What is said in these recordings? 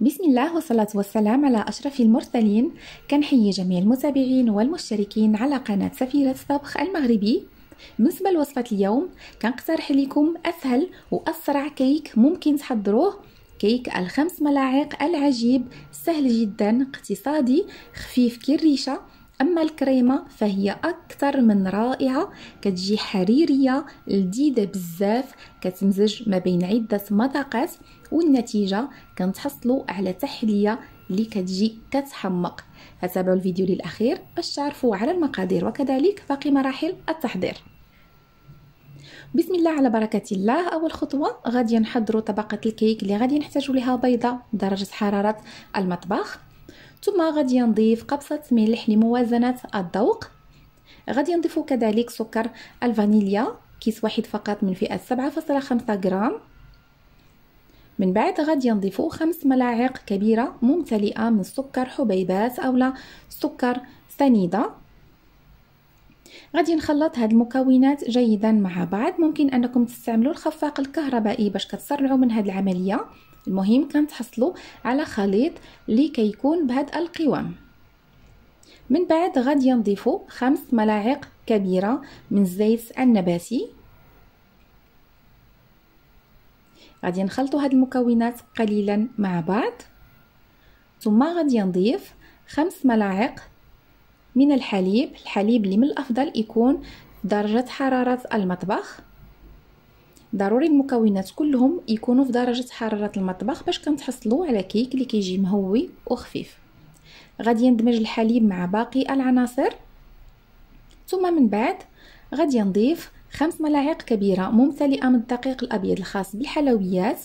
بسم الله والصلاة والسلام على أشرف المرسلين كنحيي جميع المتابعين والمشتركين على قناة سفيرة الطبخ المغربي بالنسبة لوصفة اليوم كنقترح لكم أسهل وأسرع كيك ممكن تحضروه كيك الخمس ملاعق العجيب سهل جدا اقتصادي خفيف كالريشة أما الكريمة فهي أكثر من رائعة كتجي حريرية لذيذة بزاف كتمزج ما بين عدة مذاقات والنتيجة كنتحصلوا على تحلية اللي كتجي كتحمق فتابعوا الفيديو للأخير باش تعرفوا على المقادير وكذلك باقي مراحل التحضير بسم الله على بركة الله أول خطوة غادي نحضروا طبقة الكيك اللي غادي نحتاجوا لها بيضة درجة حرارة المطبخ ثم غادي نضيف قبصة ملح لموازنة الذوق غادي نضيف كذلك سكر الفانيليا كيس واحد فقط من فئة 7.5 غرام من بعد غادي نضيف خمس ملاعق كبيرة ممتلئة من سكر حبيبات أو سكر سنيدة غادي نخلط هاد المكونات جيدا مع بعض ممكن انكم تستعملوا الخفاق الكهربائي باش كتسرعوا من هاد العمليه المهم كان تحصلوا على خليط اللي كيكون بهاد القوام من بعد غادي نضيفوا خمس ملاعق كبيرة من الزيت النباتي غادي نخلطوا هاد المكونات قليلا مع بعض ثم غادي نضيف خمس ملاعق من الحليب الحليب اللي من الافضل يكون درجة حرارة المطبخ ضروري المكونات كلهم يكونوا في درجه حراره المطبخ باش كنتحصلوا على كيك اللي كيجي مهوي وخفيف غادي ندمج الحليب مع باقي العناصر ثم من بعد غادي نضيف خمس ملاعق كبيره ممتلئه من الدقيق الابيض الخاص بالحلويات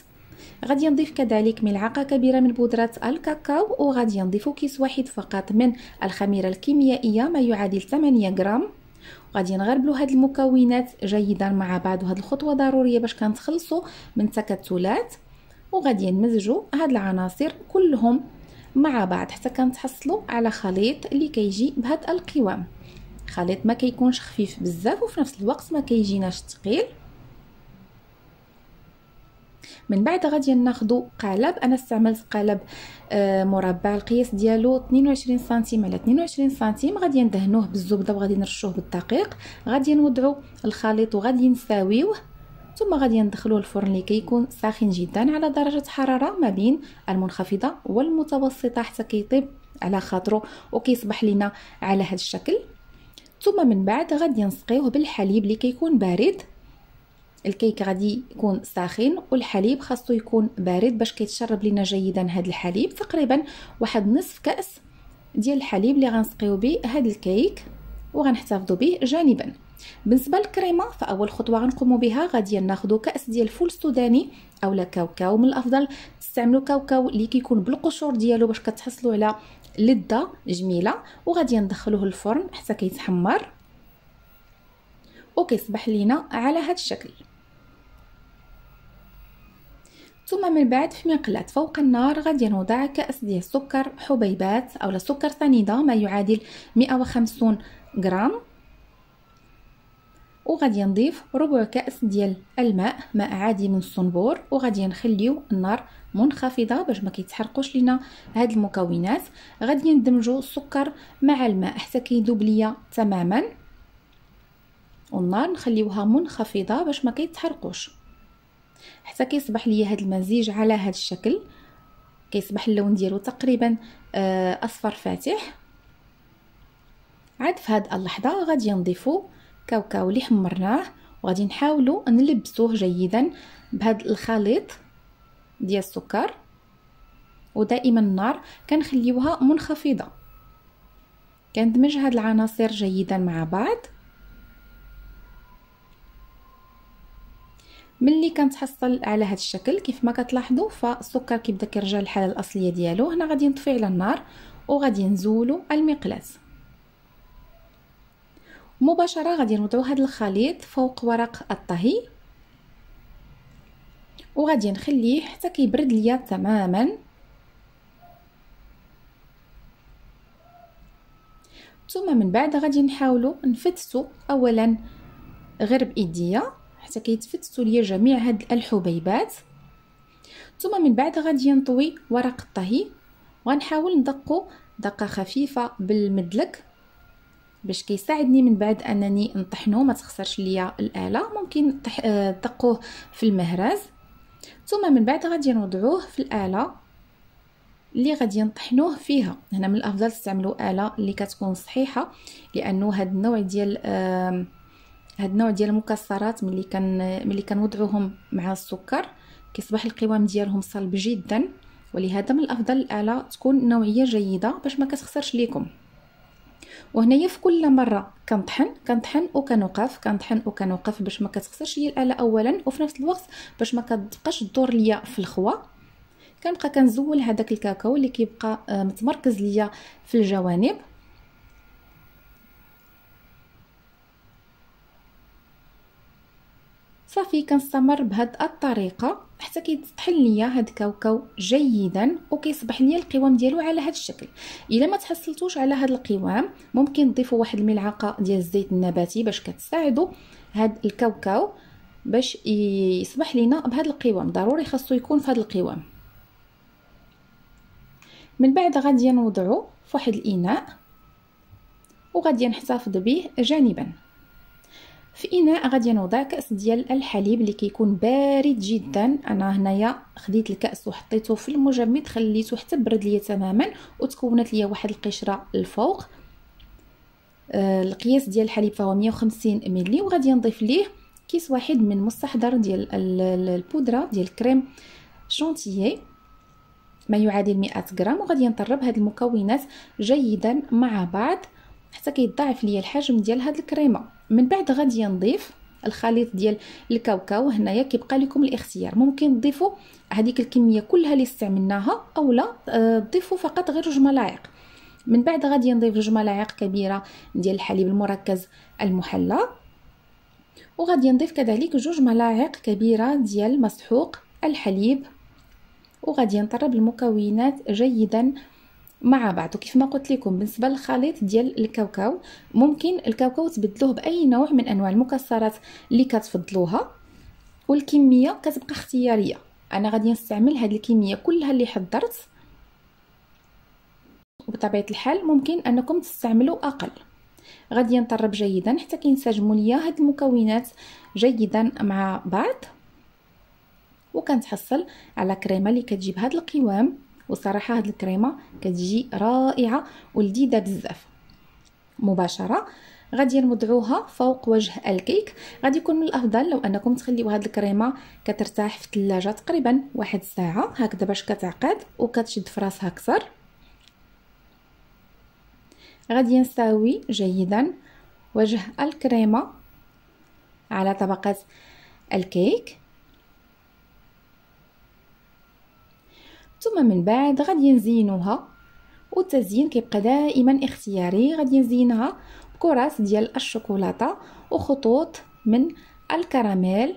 غادي نضيف كذلك ملعقه كبيره من بودره الكاكاو وغادي نضيف كيس واحد فقط من الخميره الكيميائيه ما يعادل 8 غرام وغادي نغربلو هاد المكونات جيدا مع بعض وهاد الخطوه ضروريه باش كنتخلصو من تكتلات وغادي نمزجو هاد العناصر كلهم مع بعض حتى كنتحصلو على خليط اللي كيجي بهاد القوام خليط ما كيكونش خفيف بزاف وفي نفس الوقت ما كيجيناش ثقيل من بعد غادي ناخذ قالب انا استعملت قالب آه، مربع القياس ديالو 22 سنتيم على 22 سنتيم غادي ندهنوه بالزبده وغادي نرشوه بالدقيق غادي نوضعو الخليط وغادي نساويوه ثم غادي ندخلوه الفرن اللي كيكون ساخن جدا على درجه حراره ما بين المنخفضه والمتوسطه حتى كيطيب على خاطرو وكيصبح لنا على هذا الشكل ثم من بعد غادي نسقيوه بالحليب اللي كيكون بارد الكيك غادي يكون ساخن والحليب خاصو يكون بارد باش كيتشرب لينا جيدا هذا الحليب تقريبا واحد نصف كاس ديال الحليب اللي غنسقيو به هذا الكيك وغنحتفظوا به جانبا بالنسبه للكريمه فاول خطوه غنقومو بها غادي ناخذ كاس ديال الفول السوداني اولا كاوكاو من الافضل تستعملوا كاوكاو اللي كيكون بالقشور ديالو باش كتحصلوا على لذه جميله وغادي ندخلوه الفرن حتى كيتحمر وكيصبح لينا على هذا الشكل ثم من بعد في مقلاة فوق النار غادي نوضع كأس ديال السكر حبيبات أو سكر سنيدة ما يعادل 150 غرام وغادي نضيف ربع كأس ديال الماء ماء عادي من الصنبور وغادي نخليو النار منخفضة باش ما كيتحرقوش لينا هاد المكونات غادي ندمجو السكر مع الماء حتى كيذوب ليا تماما والنار نخليوها منخفضة باش ما كيتحرقوش حتى كيصبح ليا هذا المزيج على هذا الشكل كيصبح اللون ديالو تقريبا آه، اصفر فاتح عاد في هذه اللحظه غادي نضيفو كاوكاو اللي حمرناه وغادي نحاولوا نلبسوه جيدا بهاد الخليط ديال السكر ودائما النار كنخليوها منخفضه كندمج هاد العناصر جيدا مع بعض ملي كنتحصل على هذا الشكل كيف ما كتلاحظوا فالسكر كيبدا كيرجع للحاله الاصليه ديالو هنا غادي نطفي على النار وغادي نزولو المقلاه مباشره غادي نوضعوا هذا الخليط فوق ورق الطهي وغادي نخليه حتى كيبرد ليا تماما ثم من بعد غادي نحاولوا نفتتو اولا غير بايديا حتى كيتفتتوا ليا جميع هاد الحبيبات ثم من بعد غادي نطوي ورق الطهي وغنحاول ندقو دقه خفيفه بالمدلك باش كيساعدني من بعد انني نطحنو ما تخسرش ليا الاله ممكن تدقوه آه، في المهرز ثم من بعد غادي نوضعوه في الاله اللي غادي نطحنوه فيها هنا من الافضل تستعملوا اله اللي كتكون صحيحه لانه هاد النوع ديال آه هاد النوع ديال المكسرات ملي كان ملي كنوضعوهم مع السكر كيصبح القوام ديالهم صلب جدا ولهذا من الافضل الاعلى تكون نوعيه جيده باش ما كتخسرش ليكم وهنايا في كل مره كنطحن كنطحن وكنوقف كنطحن وكنوقف باش ما كتخسرش ليا الاله اولا وفي نفس الوقت باش ما كتبقاش دور ليا في الخوا كنبقى كنزول هذاك الكاكاو اللي كيبقى آه، متمركز ليا في الجوانب صافي كنستمر بهاد الطريقه حتى كيتطحن ليا هاد الكاوكاو جيدا وكيصبح ليا القوام ديالو على هاد الشكل الا ما تحصلتوش على هاد القوام ممكن تضيفوا واحد الملعقه ديال الزيت النباتي باش كتساعدوا هاد الكاوكاو باش يصبح لينا بهاد القوام ضروري خاصو يكون فهاد القوام من بعد غادي نوضعو فواحد الاناء وغادي نحتفظ به جانبا في اناء غادي نوضع كاس ديال الحليب اللي كيكون بارد جدا انا هنايا خديت الكاس وحطيته في المجمد خليته حتى برد ليا تماما وتكونت ليا واحد القشره الفوق آه القياس ديال الحليب فهو 150 ملي وغادي نضيف ليه كيس واحد من مستحضر ديال البودره ديال كريم شونتيي ما يعادل 100 غرام وغادي نطرب هاد المكونات جيدا مع بعض حتى كيضاعف ليا الحجم ديال هاد الكريمه من بعد غادي نضيف الخليط ديال الكاوكاو هنايا كيبقى لكم الاختيار ممكن تضيفوا هذيك الكميه كلها اللي استعملناها اولا آه، تضيفوا فقط غير جوج ملاعق من بعد غادي نضيف جوج ملاعق كبيره ديال الحليب المركز المحلى وغادي نضيف كذلك جوج ملاعق كبيره ديال مسحوق الحليب وغادي نطرب المكونات جيدا مع بعض وكيف ما قلت لكم بالنسبه للخليط ديال الكاوكاو ممكن الكاوكاو تبدلوه باي نوع من انواع المكسرات اللي كتفضلوها والكميه كتبقى اختياريه انا غادي نستعمل هذه الكميه كلها اللي حضرت وبطبيعه الحال ممكن انكم تستعملوا اقل غادي نطرب جيدا حتى كينسجموا ليا هاد المكونات جيدا مع بعض وكنتحصل على كريمه اللي كتجيب هاد القوام وصراحة هاد الكريمه كتجي رائعه ولذيذه بزاف مباشره غادي نوضعوها فوق وجه الكيك غادي يكون من الافضل لو انكم تخليو هاد الكريمه كترتاح في الثلاجه تقريبا واحد الساعه هكذا باش كتعقد وكتشد في راسها اكثر غادي نساوي جيدا وجه الكريمه على طبقه الكيك ثم من بعد غادي نزينوها والتزيين كيبقى دائما اختياري غادي نزينها بكراس ديال الشوكولاته وخطوط من الكراميل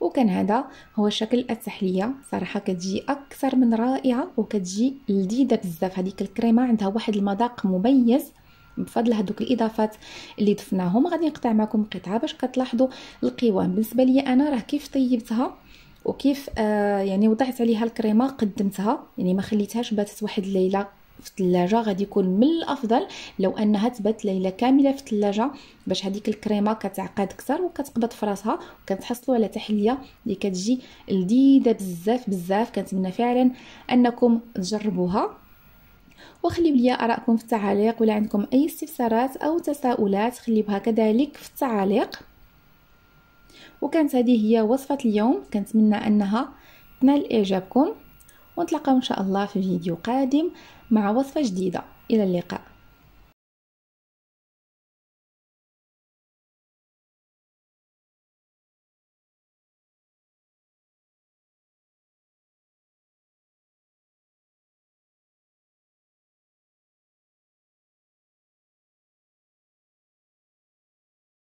وكان هذا هو شكل التحليه صراحه كتجي اكثر من رائعه وكتجي لذيذه بزاف هذيك الكريمه عندها واحد المذاق مميز بفضل هذوك الاضافات اللي ضفناهم غادي نقطع معكم قطعه باش كتلاحظوا القوام بالنسبه لي انا راه كيف طيبتها وكيف آه يعني وضعت عليها الكريمه قدمتها يعني ما خليتهاش باتت واحد الليله في الثلاجه غادي يكون من الافضل لو انها تبات ليله كامله في الثلاجه باش هذيك الكريمه كتعقد اكثر وكتقبض في راسها وكتحصلوا على تحليه اللي كتجي لذيذه بزاف بزاف كنتمنى فعلا انكم تجربوها وخليو ليا ارائكم في التعاليق ولا عندكم اي استفسارات او تساؤلات خليوها كذلك في التعاليق وكانت هذه هي وصفه اليوم كنتمنى انها تنال اعجابكم ونتلاقاو ان شاء الله في فيديو قادم مع وصفه جديده الى اللقاء